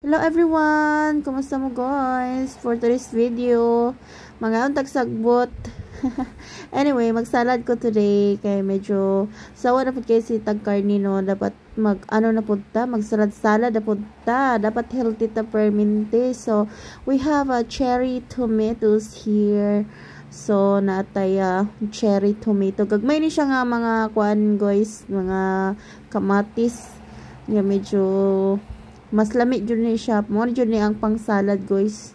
Hello everyone! Kumusta mo guys? For today's video, mga untag anyway, magsalad ko today. Kaya medyo sawa na po kasi tagkarni no. Dapat mag, ano na punta? Magsalad-salad na punta. Dapat healthy ta permente. So, we have a cherry tomatoes here. So, nataya uh, cherry tomato. Gagmay ni siya nga mga kuan guys. Mga kamatis. Nga medyo mas lami dyan ni siya mo dyan ang pang salad guys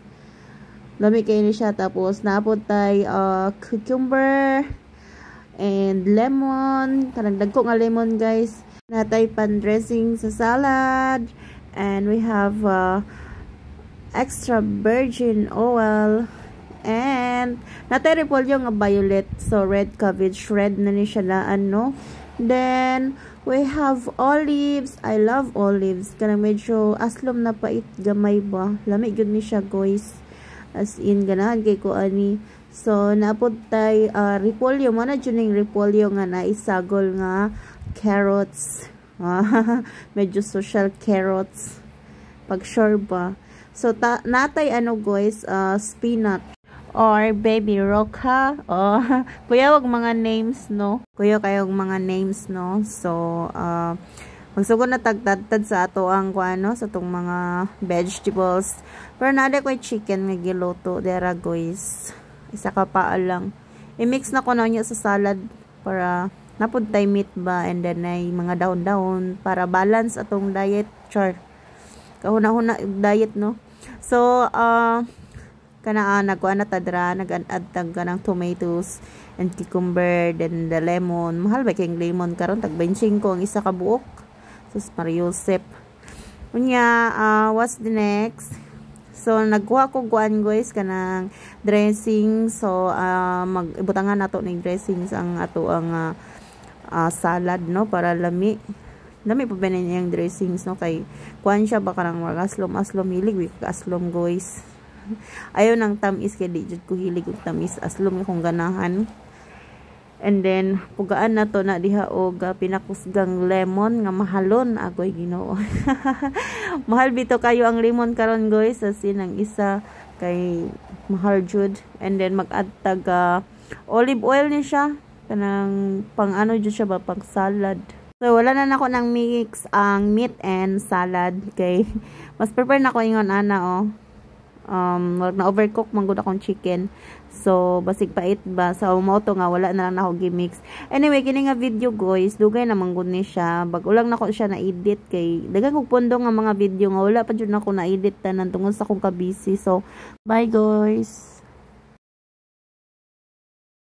lami kayo ni siya tapos naapod tay uh, cucumber and lemon kanang dagko nga lemon guys natay pan dressing sa salad and we have uh, extra virgin oil and natay repolyo nga violet so red cabbage red na ni siya na ano Then, we have olives. I love olives. Kanang medyo aslom na pait gamay ba. Lamig yun ni siya, guys. As in, ganahan kay ko ani. So, napod tay uh, repolyo. Mana dyan yung repolyo nga na isagol nga carrots. medyo social carrots. Pag sure ba. So, ta natay ano, guys, uh, spinach or Baby Roca. Oh, kuya, wag mga names, no? Kuya, kayong mga names, no? So, uh, ah, magsugod na tagtadtad sa ato ang kuano sa tong mga vegetables. Pero naada ko chicken nga giluto dera guys. Isa ka pa lang. I-mix na ko na niya sa salad para napuntay meat ba and then ay mga down-down para balance atong diet char kahuna-huna diet no so uh, kanaa ah, nagkuana tadra nag-add ka ng tomatoes and cucumber then the lemon mahal ba king lemon karon tag 25 ang isa ka buok sus mariusep unya uh, what's the next So, nagkuha ko guan guys kanang dressing. So, uh, mag-ibutangan nato ning dressings ang ato ang uh, uh, salad, no? Para lami. Lami pa ba yung dressings, no? Kay, kuhan siya ba wagas mag-aslom, aslom, hilig, aslom guys. Ayaw ng tamis kay di jud ko hilig og tamis as long akong ganahan. And then pugaan na to na diha og uh, pinakusgang lemon nga mahalon agoy Ginoo. mahal bito kayo ang lemon karon guys as sinang isa kay mahal jud and then mag-add tag uh, olive oil ni siya kanang pang ano jud siya ba pang salad. So, wala na ako ng mix ang meat and salad. Kay, mas prepare na ko ingon ana, oh um, na-overcook man gud akong chicken. So, basig pait ba. So, moto nga, wala na lang na ako gimmicks. Anyway, kini nga video guys, dugay naman gud ni siya. Bag ulang nako siya na-edit kay dagang kog pondo nga mga video nga wala pa jud nako na-edit tanan tungod sa akong ka busy So, bye guys.